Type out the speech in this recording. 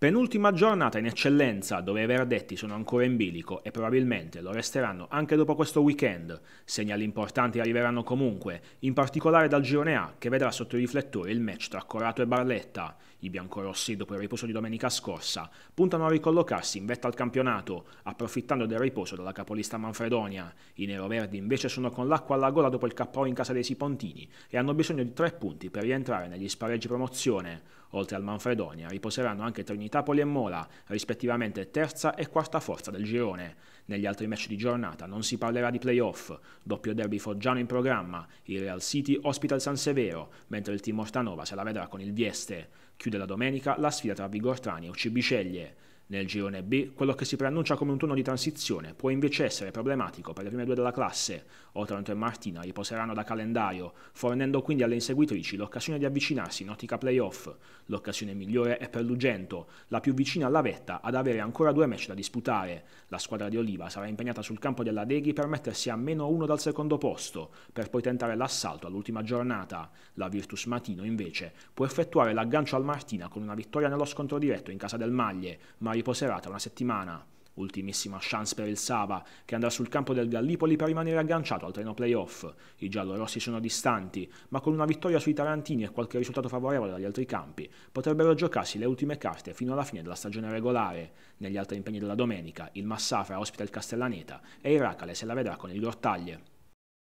Penultima giornata in eccellenza dove i verdetti sono ancora in bilico e probabilmente lo resteranno anche dopo questo weekend. Segnali importanti arriveranno comunque, in particolare dal girone A che vedrà sotto i riflettori il match tra Corato e Barletta. I biancorossi, dopo il riposo di domenica scorsa, puntano a ricollocarsi in vetta al campionato, approfittando del riposo dalla capolista Manfredonia. I neroverdi invece sono con l'acqua alla gola dopo il KO in casa dei Sipontini e hanno bisogno di tre punti per rientrare negli spareggi promozione. Oltre al Manfredonia riposeranno anche Trinità Napoli, e Mola, rispettivamente terza e quarta forza del girone. Negli altri match di giornata non si parlerà di playoff, doppio derby foggiano in programma, il Real City ospita il San Severo, mentre il team Ortanova se la vedrà con il Vieste. Chiude la domenica la sfida tra Vigortrani e Ucibiceglie. Nel girone B, quello che si preannuncia come un turno di transizione può invece essere problematico per le prime due della classe. Otranto e Martina riposeranno da calendario, fornendo quindi alle inseguitrici l'occasione di avvicinarsi in ottica playoff. L'occasione migliore è per Lugento, la più vicina alla vetta ad avere ancora due match da disputare. La squadra di Oliva sarà impegnata sul campo della Deghi per mettersi a meno uno dal secondo posto, per poi tentare l'assalto all'ultima giornata. La Virtus Matino invece può effettuare l'aggancio al Martina con una vittoria nello scontro diretto in casa del Maglie, ma riposerà tra una settimana. Ultimissima chance per il Saba, che andrà sul campo del Gallipoli per rimanere agganciato al treno playoff. I giallorossi sono distanti, ma con una vittoria sui Tarantini e qualche risultato favorevole dagli altri campi, potrebbero giocarsi le ultime carte fino alla fine della stagione regolare. Negli altri impegni della domenica, il Massafra ospita il Castellaneta e Iracale se la vedrà con il Gortaglie.